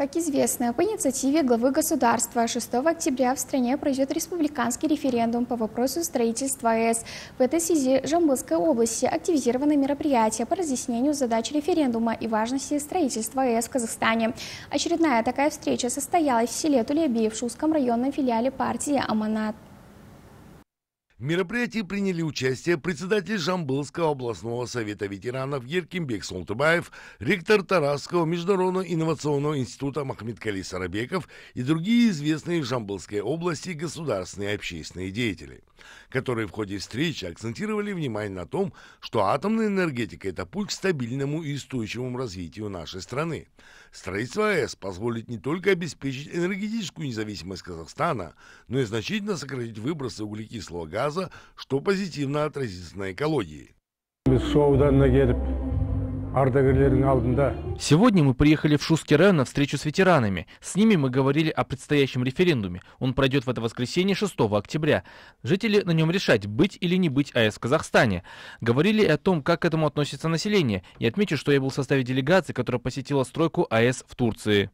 Как известно, по инициативе главы государства 6 октября в стране пройдет республиканский референдум по вопросу строительства АЭС. В этой связи Жамбылской области активизированы мероприятия по разъяснению задач референдума и важности строительства АЭС в Казахстане. Очередная такая встреча состоялась в селе Тулеби в Шуском районном филиале партии «Аманат». В мероприятии приняли участие председатель Жамбылского областного совета ветеранов Еркинбек Султыбаев, ректор Тарасского международного инновационного института Махмед Кали Сарабеков и другие известные в Жамбылской области государственные и общественные деятели, которые в ходе встречи акцентировали внимание на том, что атомная энергетика – это путь к стабильному и устойчивому развитию нашей страны. Строительство АЭС позволит не только обеспечить энергетическую независимость Казахстана, но и значительно сократить выбросы углекислого газа газа, что позитивно отразится на экологии. Сегодня мы приехали в Шусский район на встречу с ветеранами. С ними мы говорили о предстоящем референдуме. Он пройдет в это воскресенье 6 октября. Жители на нем решать, быть или не быть АЭС в Казахстане. Говорили о том, как к этому относится население. И отмечу, что я был в составе делегации, которая посетила стройку АЭС в Турции.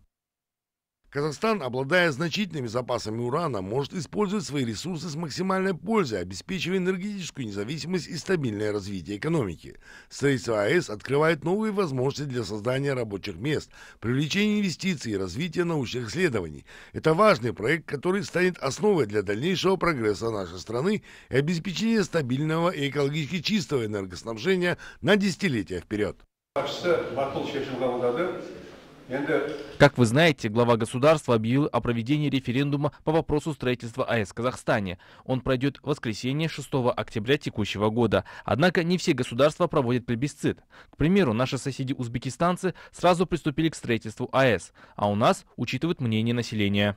Казахстан, обладая значительными запасами урана, может использовать свои ресурсы с максимальной пользой, обеспечивая энергетическую независимость и стабильное развитие экономики. Строительство АЭС открывает новые возможности для создания рабочих мест, привлечения инвестиций и развития научных исследований. Это важный проект, который станет основой для дальнейшего прогресса нашей страны и обеспечения стабильного и экологически чистого энергоснабжения на десятилетия вперед. Как вы знаете, глава государства объявил о проведении референдума по вопросу строительства АЭС в Казахстане. Он пройдет в воскресенье 6 октября текущего года. Однако не все государства проводят плебисцит. К примеру, наши соседи-узбекистанцы сразу приступили к строительству АЭС, а у нас учитывают мнение населения.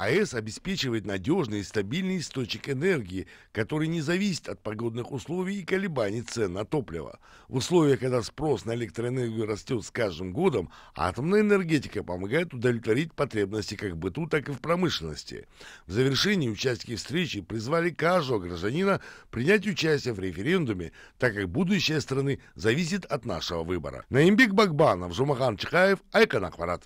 АЭС обеспечивает надежный и стабильный источник энергии, который не зависит от погодных условий и колебаний цен на топливо. В условиях, когда спрос на электроэнергию растет с каждым годом, атомная энергетика помогает удовлетворить потребности как в быту, так и в промышленности. В завершении участники встречи призвали каждого гражданина принять участие в референдуме, так как будущее страны зависит от нашего выбора. Наимбик Бакбанов, Жумахан Чехаев, Айкон Акварат.